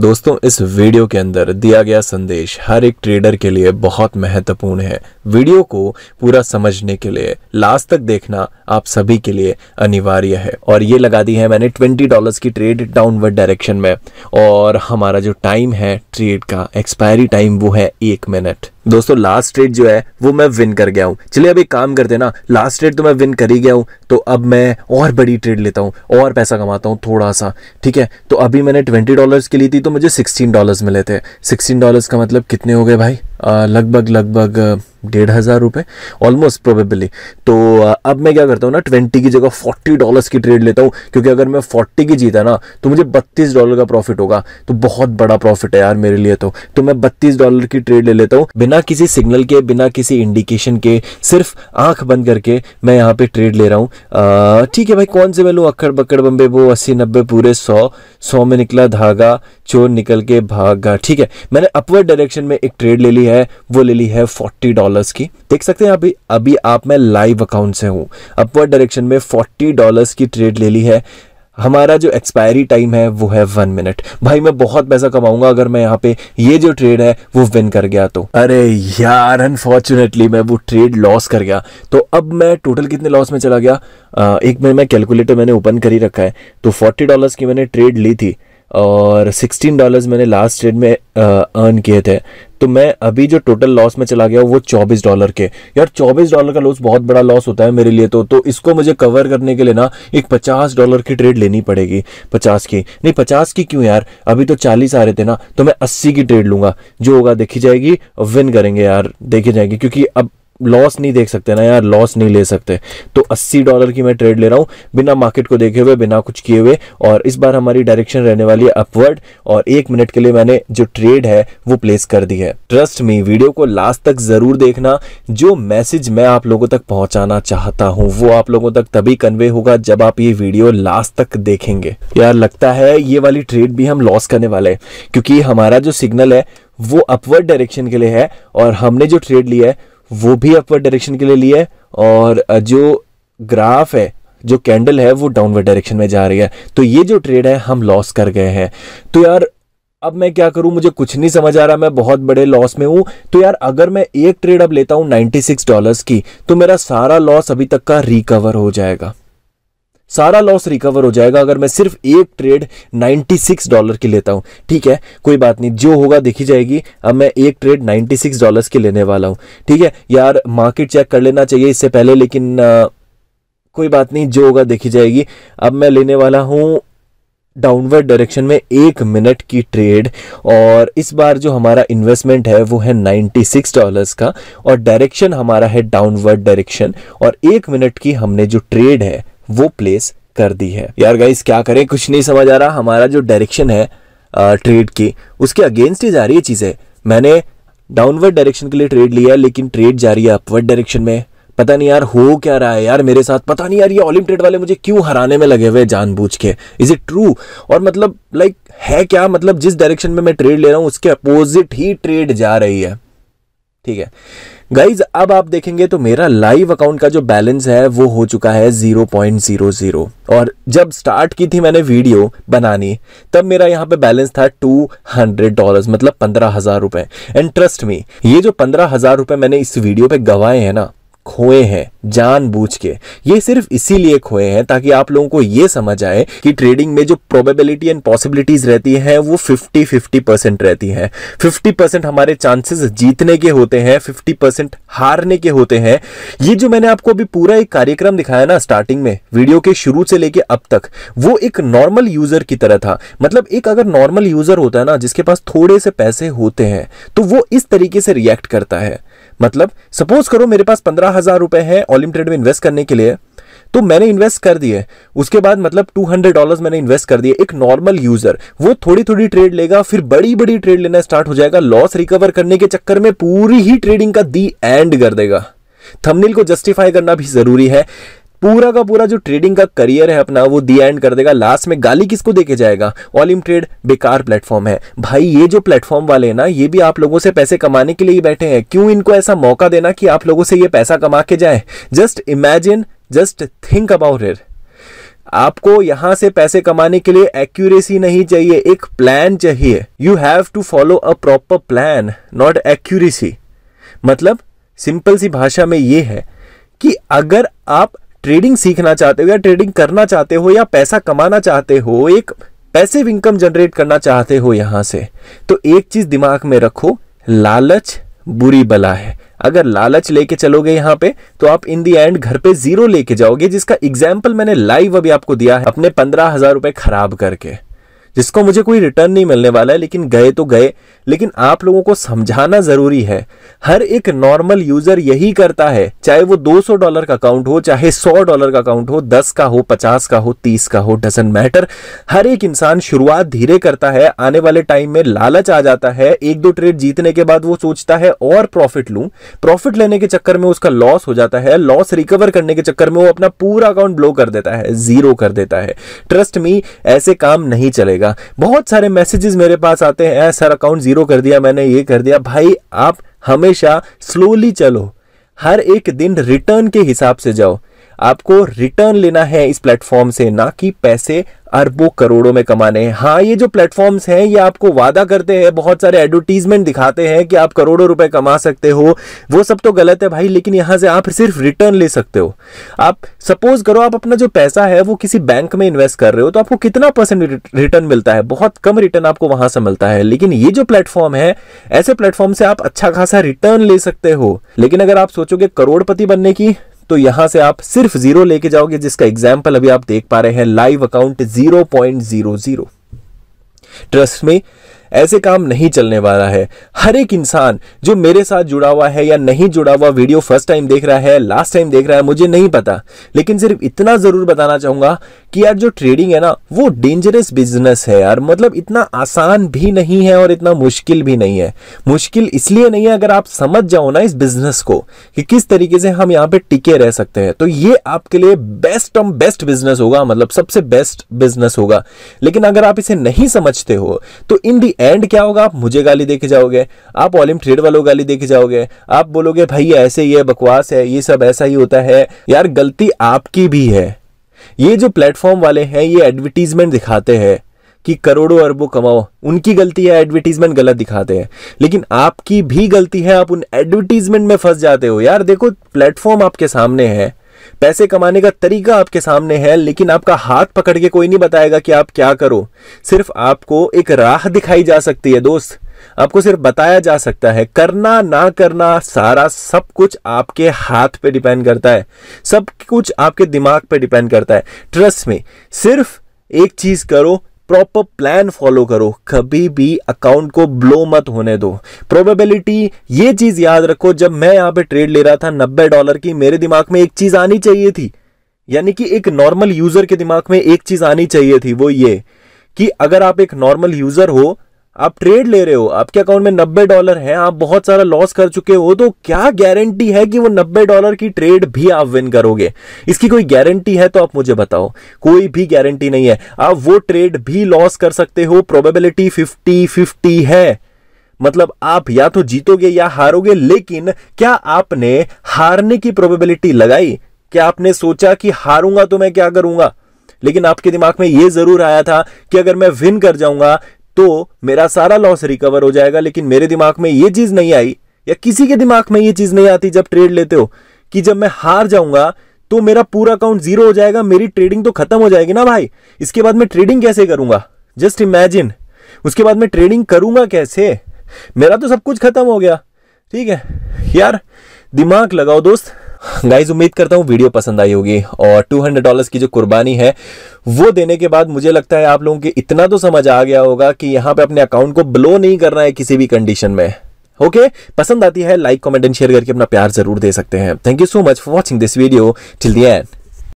दोस्तों इस वीडियो के अंदर दिया गया संदेश हर एक ट्रेडर के लिए बहुत महत्वपूर्ण है वीडियो को पूरा समझने के लिए लास्ट तक देखना आप सभी के लिए अनिवार्य है और ये लगा दी है मैंने ट्वेंटी डॉलर्स की ट्रेड डाउनवर्ड डायरेक्शन में और हमारा जो टाइम है ट्रेड का एक्सपायरी टाइम वो है एक मिनट दोस्तों लास्ट ट्रेड जो है वो मैं विन कर गया हूँ चलिए अब एक काम करते ना लास्ट ट्रेड तो मैं विन कर ही गया हूँ तो अब मैं और बड़ी ट्रेड लेता हूँ और पैसा कमाता हूँ थोड़ा सा ठीक है तो अभी मैंने ट्वेंटी डॉलर्स की ली थी तो तो मुझे सिक्सटीन डॉलर्स मिले थे सिक्सटीन डॉलर्स का मतलब कितने हो गए भाई लगभग लगभग डेढ़ हज़ार रुपये ऑलमोस्ट प्रोबेबली तो अब मैं क्या करता हूँ ना ट्वेंटी की जगह फोर्टी डॉलर्स की ट्रेड लेता हूँ क्योंकि अगर मैं फोर्टी की जीता ना तो मुझे बत्तीस डॉलर का प्रॉफिट होगा तो बहुत बड़ा प्रॉफिट है यार मेरे लिए तो तो मैं बत्तीस डॉलर की ट्रेड ले लेता हूँ बिना किसी सिग्नल के बिना किसी इंडिकेशन के सिर्फ आंख बंद करके मैं यहाँ पे ट्रेड ले रहा हूँ ठीक है भाई कौन से मैं लूँ अक्खड़ बक्कड़ बम्बे वो अस्सी नब्बे पूरे सौ सौ में निकला धागा चोर निकल के भागा ठीक है मैंने अपवर्ड डायरेक्शन में एक ट्रेड ले ली ली है वो ले ली है फोर्टी डॉलर्स की देख सकते हैं अभी अभी आप मैं लाइव अकाउंट से हूँ अपवर्ड डायरेक्शन में फोर्टी डॉलर्स की ट्रेड ले ली है हमारा जो एक्सपायरी टाइम है वो है वन मिनट भाई मैं बहुत पैसा कमाऊंगा अगर मैं यहाँ पे ये जो ट्रेड है वो विन कर गया तो अरे यार अनफॉर्चुनेटली मैं वो ट्रेड लॉस कर गया तो अब मैं टोटल कितने लॉस में चला गया आ, एक मिनट मैं कैलकुलेटर मैंने ओपन कर ही रखा है तो फोर्टी डॉलर्स की मैंने ट्रेड ली थी और सिक्सटीन डॉलर्स मैंने लास्ट ट्रेड में अर्न किए थे तो मैं अभी जो टोटल लॉस में चला गया वो चौबीस डॉलर के यार चौबीस डॉलर का लॉस बहुत बड़ा लॉस होता है मेरे लिए तो तो इसको मुझे कवर करने के लिए ना एक पचास डॉलर की ट्रेड लेनी पड़ेगी पचास की नहीं पचास की क्यों यार अभी तो चालीस आ रहे थे ना तो मैं अस्सी की ट्रेड लूंगा जो होगा देखी जाएगी विन करेंगे यार देखी जाएगी क्योंकि अब लॉस नहीं देख सकते ना यार लॉस नहीं ले सकते तो 80 डॉलर की मैं ट्रेड ले रहा हूँ बिना मार्केट को देखे हुए बिना कुछ किए हुए और इस बार हमारी डायरेक्शन रहने वाली है अपवर्ड और एक मिनट के लिए मैंने जो ट्रेड है वो प्लेस कर दी है ट्रस्ट मी वीडियो को लास्ट तक जरूर देखना जो मैसेज मैं आप लोगों तक पहुंचाना चाहता हूँ वो आप लोगों तक तभी कन्वे होगा जब आप ये वीडियो लास्ट तक देखेंगे यार लगता है ये वाली ट्रेड भी हम लॉस करने वाले क्योंकि हमारा जो सिग्नल है वो अपवर्ड डायरेक्शन के लिए है और हमने जो ट्रेड लिया है वो भी अपवर्ड डायरेक्शन के लिए लिया है और जो ग्राफ है जो कैंडल है वो डाउनवर्ड डायरेक्शन में जा रही है तो ये जो ट्रेड है हम लॉस कर गए हैं तो यार अब मैं क्या करूं मुझे कुछ नहीं समझ आ रहा मैं बहुत बड़े लॉस में हूं तो यार अगर मैं एक ट्रेड अब लेता हूं 96 डॉलर्स की तो मेरा सारा लॉस अभी तक का रिकवर हो जाएगा सारा लॉस रिकवर हो जाएगा अगर मैं सिर्फ एक ट्रेड 96 डॉलर की लेता हूं ठीक है कोई बात नहीं जो होगा देखी जाएगी अब मैं एक ट्रेड 96 डॉलर्स की लेने वाला हूं ठीक है यार मार्केट चेक कर लेना चाहिए इससे पहले लेकिन आ, कोई बात नहीं जो होगा देखी जाएगी अब मैं लेने वाला हूँ डाउनवर्ड डायरेक्शन में एक मिनट की ट्रेड और इस बार जो हमारा इन्वेस्टमेंट है वो है 96 डॉलर्स का और डायरेक्शन हमारा है डाउनवर्ड डायरेक्शन और एक मिनट की हमने जो ट्रेड है वो प्लेस कर दी है यार गाइस क्या करें कुछ नहीं समझ आ रहा हमारा जो डायरेक्शन है ट्रेड की उसके अगेंस्ट ही जा रही है चीज़ें मैंने डाउनवर्ड डायरेक्शन के लिए ट्रेड लिया है लेकिन ट्रेड जा रही है अपवर्ड डायरेक्शन में पता नहीं यार हो क्या रहा है यार मेरे साथ पता नहीं यार ये ऑलिम ट्रेड वाले मुझे क्यों हराने में लगे हुए जानबूझ के इज इट ट्रू और मतलब लाइक like, है क्या मतलब जिस डायरेक्शन में मैं ट्रेड ले रहा हूँ उसके अपोजिट ही ट्रेड जा रही है ठीक है गाइज अब आप देखेंगे तो मेरा लाइव अकाउंट का जो बैलेंस है वो हो चुका है जीरो पॉइंट जीरो जीरो और जब स्टार्ट की थी मैंने वीडियो बनानी तब मेरा यहाँ पे बैलेंस था टू हंड्रेड डॉलर मतलब पंद्रह हजार रुपए एंड ट्रस्ट मी ये जो पंद्रह हजार रुपए मैंने इस वीडियो पे गवाए हैं ना खोए हैं जान बूझ के ये सिर्फ इसीलिए खोए हैं ताकि आप लोगों को ये समझ आए कि ट्रेडिंग में जो प्रोबेबिलिटी एंड पॉसिबिलिटीज रहती हैं वो 50 50 परसेंट रहती हैं 50 परसेंट हमारे चांसेस जीतने के होते हैं 50 परसेंट हारने के होते हैं ये जो मैंने आपको अभी पूरा एक कार्यक्रम दिखाया ना स्टार्टिंग में वीडियो के शुरू से लेके अब तक वो एक नॉर्मल यूजर की तरह था मतलब एक अगर नॉर्मल यूजर होता है ना जिसके पास थोड़े से पैसे होते हैं तो वो इस तरीके से रिएक्ट करता है मतलब सपोज करो मेरे पास पंद्रह हजार रुपए है ऑलिम ट्रेड में इन्वेस्ट करने के लिए तो मैंने इन्वेस्ट कर दिए उसके बाद मतलब टू हंड्रेड डॉलर मैंने इन्वेस्ट कर दिए एक नॉर्मल यूजर वो थोड़ी थोड़ी ट्रेड लेगा फिर बड़ी बड़ी ट्रेड लेना स्टार्ट हो जाएगा लॉस रिकवर करने के चक्कर में पूरी ही ट्रेडिंग का दी एंड कर देगा थंबनेल को जस्टिफाई करना भी जरूरी है पूरा का पूरा जो ट्रेडिंग का करियर है अपना वो दी एंड कर देगा लास्ट में गाली किसको देके जाएगा ऑलिम ट्रेड बेकार प्लेटफॉर्म है भाई ये जो प्लेटफॉर्म वाले ना ये भी आप लोगों से पैसे कमाने के लिए ही बैठे हैं क्यों इनको ऐसा मौका देना कि आप लोगों से ये पैसा कमा के जाए just imagine just think about it आपको यहां से पैसे कमाने के लिए एक्यूरेसी नहीं चाहिए एक प्लान चाहिए you have to follow a proper plan not accuracy मतलब सिंपल सी भाषा में ये है कि अगर आप ट्रेडिंग सीखना चाहते हो या ट्रेडिंग करना चाहते हो या पैसा कमाना चाहते हो एक पैसिव इनकम जनरेट करना चाहते हो यहां से तो एक चीज दिमाग में रखो लालच बुरी बला है अगर लालच लेके चलोगे यहाँ पे तो आप इन दी एंड घर पे जीरो लेके जाओगे जिसका एग्जाम्पल मैंने लाइव अभी आपको दिया है अपने पंद्रह हजार रुपए खराब करके जिसको मुझे कोई रिटर्न नहीं मिलने वाला है लेकिन गए तो गए लेकिन आप लोगों को समझाना जरूरी है हर एक नॉर्मल यूजर यही करता है चाहे वो 200 डॉलर का अकाउंट हो चाहे 100 डॉलर का अकाउंट हो 10 का हो 50 का हो 30 का हो डजेंट मैटर हर एक इंसान शुरुआत धीरे करता है आने वाले टाइम में लालच आ जाता है एक दो ट्रेड जीतने के बाद वो सोचता है और प्रॉफिट लू प्रॉफिट लेने के चक्कर में उसका लॉस हो जाता है लॉस रिकवर करने के चक्कर में वो अपना पूरा अकाउंट ब्लो कर देता है जीरो कर देता है ट्रस्ट मी ऐसे काम नहीं चलेगा बहुत सारे मैसेजेस मेरे पास आते हैं सर अकाउंट जीरो जीरो कर दिया मैंने ये कर दिया भाई आप हमेशा स्लोली चलो हर एक दिन रिटर्न के हिसाब से जाओ आपको रिटर्न लेना है इस प्लेटफॉर्म से ना कि पैसे अरबों करोड़ों में कमाने हैं हाँ ये जो प्लेटफॉर्म्स हैं ये आपको वादा करते हैं बहुत सारे एडवर्टीजमेंट दिखाते हैं कि आप करोड़ों रुपए कमा सकते हो वो सब तो गलत है भाई लेकिन यहां से आप सिर्फ रिटर्न ले सकते हो आप सपोज करो आप अपना जो पैसा है वो किसी बैंक में इन्वेस्ट कर रहे हो तो आपको कितना परसेंट रिटर्न मिलता है बहुत कम रिटर्न आपको वहां से मिलता है लेकिन ये जो प्लेटफॉर्म है ऐसे प्लेटफॉर्म से आप अच्छा खासा रिटर्न ले सकते हो लेकिन अगर आप सोचोगे करोड़पति बनने की तो यहां से आप सिर्फ जीरो लेके जाओगे जिसका एग्जाम्पल अभी आप देख पा रहे हैं live account zero point zero zero trust में ऐसे काम नहीं चलने वाला है हर एक इंसान जो मेरे साथ जुड़ा हुआ है या नहीं जुड़ा हुआ वीडियो फर्स्ट टाइम देख रहा है लास्ट टाइम देख रहा है मुझे नहीं पता लेकिन सिर्फ इतना जरूर बताना चाहूंगा कि यार जो ट्रेडिंग है ना वो डेंजरस बिजनेस है यार मतलब इतना आसान भी नहीं है और इतना मुश्किल भी नहीं है मुश्किल इसलिए नहीं है अगर आप समझ जाओ ना इस बिजनेस को कि किस तरीके से हम यहाँ पे टिके रह सकते हैं तो ये आपके लिए बेस्ट ऑम बेस्ट बिजनेस होगा मतलब सबसे बेस्ट बिजनेस होगा लेकिन अगर आप इसे नहीं समझते हो तो इन दी एंड क्या होगा आप मुझे गाली दे जाओगे आप ऑलिम ट्रेड वालों गाली दे जाओगे आप बोलोगे भाई ऐसे ही है बकवास है ये सब ऐसा ही होता है यार गलती आपकी भी है ये जो प्लेटफॉर्म वाले हैं ये एडवर्टीजमेंट दिखाते हैं कि करोड़ों अरबों कमाओ उनकी गलती है एडवर्टीजमेंट गलत दिखाते हैं लेकिन आपकी भी गलती है आप उन एडवर्टीजमेंट में फंस जाते हो यार देखो प्लेटफॉर्म आपके सामने है पैसे कमाने का तरीका आपके सामने है लेकिन आपका हाथ पकड़ के कोई नहीं बताएगा कि आप क्या करो सिर्फ आपको एक राह दिखाई जा सकती है दोस्त आपको सिर्फ बताया जा सकता है करना ना करना सारा सब कुछ आपके हाथ पे डिपेंड करता है सब कुछ आपके दिमाग पे डिपेंड करता है ट्रस्ट में सिर्फ एक चीज करो प्रॉपर प्लान फॉलो करो कभी भी अकाउंट को ब्लो मत होने दो प्रोबेबिलिटी ये चीज याद रखो जब मैं यहां पे ट्रेड ले रहा था नब्बे डॉलर की मेरे दिमाग में एक चीज आनी चाहिए थी यानी कि एक नॉर्मल यूजर के दिमाग में एक चीज आनी चाहिए थी वो ये कि अगर आप एक नॉर्मल यूजर हो आप ट्रेड ले रहे हो आपके अकाउंट में नब्बे डॉलर है आप बहुत सारा लॉस कर चुके हो तो क्या गारंटी है कि वो नब्बे डॉलर की ट्रेड भी आप विन करोगे इसकी कोई गारंटी है तो आप मुझे बताओ कोई भी गारंटी नहीं है आप वो ट्रेड भी लॉस कर सकते हो प्रोबेबिलिटी फिफ्टी फिफ्टी है मतलब आप या तो जीतोगे या हारोगे लेकिन क्या आपने हारने की प्रोबेबिलिटी लगाई क्या आपने सोचा कि हारूंगा तो मैं क्या करूंगा लेकिन आपके दिमाग में यह जरूर आया था कि अगर मैं विन कर जाऊंगा तो मेरा सारा लॉस रिकवर हो जाएगा लेकिन मेरे दिमाग में ये चीज नहीं आई या किसी के दिमाग में ये चीज नहीं आती जब ट्रेड लेते हो कि जब मैं हार जाऊंगा तो मेरा पूरा अकाउंट जीरो हो जाएगा मेरी ट्रेडिंग तो खत्म हो जाएगी ना भाई इसके बाद मैं ट्रेडिंग कैसे करूंगा जस्ट इमेजिन उसके बाद मैं ट्रेडिंग करूंगा कैसे मेरा तो सब कुछ खत्म हो गया ठीक है यार दिमाग लगाओ दोस्त गाइज उम्मीद करता हूँ वीडियो पसंद आई होगी और टू हंड्रेड डॉलर्स की जो कुर्बानी है वो देने के बाद मुझे लगता है आप लोगों के इतना तो समझ आ गया होगा कि यहाँ पे अपने अकाउंट को ब्लो नहीं करना है किसी भी कंडीशन में ओके पसंद आती है लाइक कमेंट एंड शेयर करके अपना प्यार जरूर दे सकते हैं thank you so much for watching this video till the and